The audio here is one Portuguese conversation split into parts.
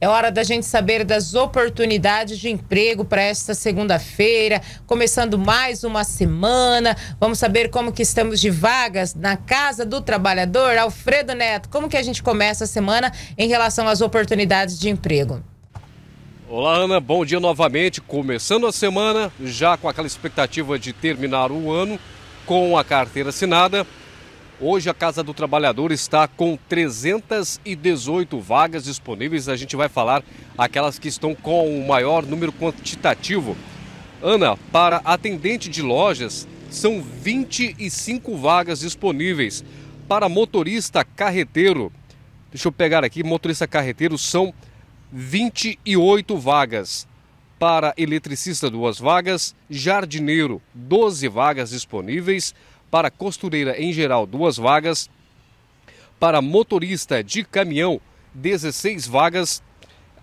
É hora da gente saber das oportunidades de emprego para esta segunda-feira, começando mais uma semana. Vamos saber como que estamos de vagas na Casa do Trabalhador. Alfredo Neto, como que a gente começa a semana em relação às oportunidades de emprego? Olá, Ana. Bom dia novamente. Começando a semana já com aquela expectativa de terminar o ano com a carteira assinada Hoje a Casa do Trabalhador está com 318 vagas disponíveis. A gente vai falar aquelas que estão com o maior número quantitativo. Ana, para atendente de lojas, são 25 vagas disponíveis. Para motorista carreteiro, deixa eu pegar aqui, motorista carreteiro são 28 vagas. Para eletricista, duas vagas. Jardineiro, 12 vagas disponíveis para costureira em geral, duas vagas, para motorista de caminhão, 16 vagas,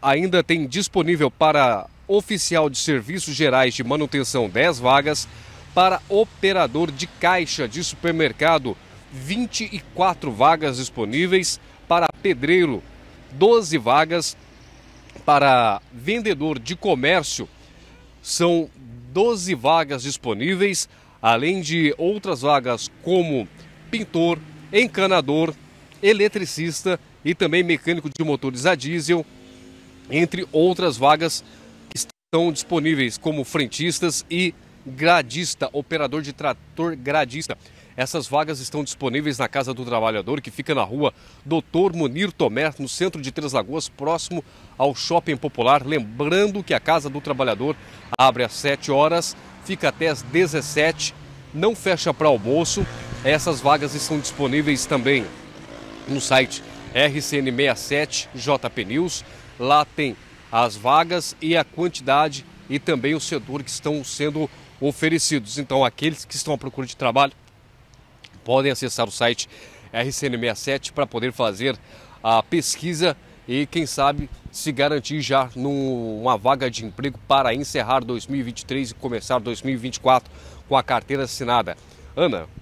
ainda tem disponível para oficial de serviços gerais de manutenção, 10 vagas, para operador de caixa de supermercado, 24 vagas disponíveis, para pedreiro, 12 vagas, para vendedor de comércio, são 12 vagas disponíveis, além de outras vagas como pintor, encanador, eletricista e também mecânico de motores a diesel, entre outras vagas que estão disponíveis como frentistas e gradista, operador de trator gradista. Essas vagas estão disponíveis na Casa do Trabalhador, que fica na rua Doutor Munir Tomé, no centro de Três Lagoas, próximo ao Shopping Popular. Lembrando que a Casa do Trabalhador abre às 7 horas, fica até às 17, não fecha para almoço. Essas vagas estão disponíveis também no site RCN67JP News. Lá tem as vagas e a quantidade e também o setor que estão sendo oferecidos. Então, aqueles que estão à procura de trabalho podem acessar o site RCN67 para poder fazer a pesquisa e, quem sabe, se garantir já numa vaga de emprego para encerrar 2023 e começar 2024 com a carteira assinada. Ana,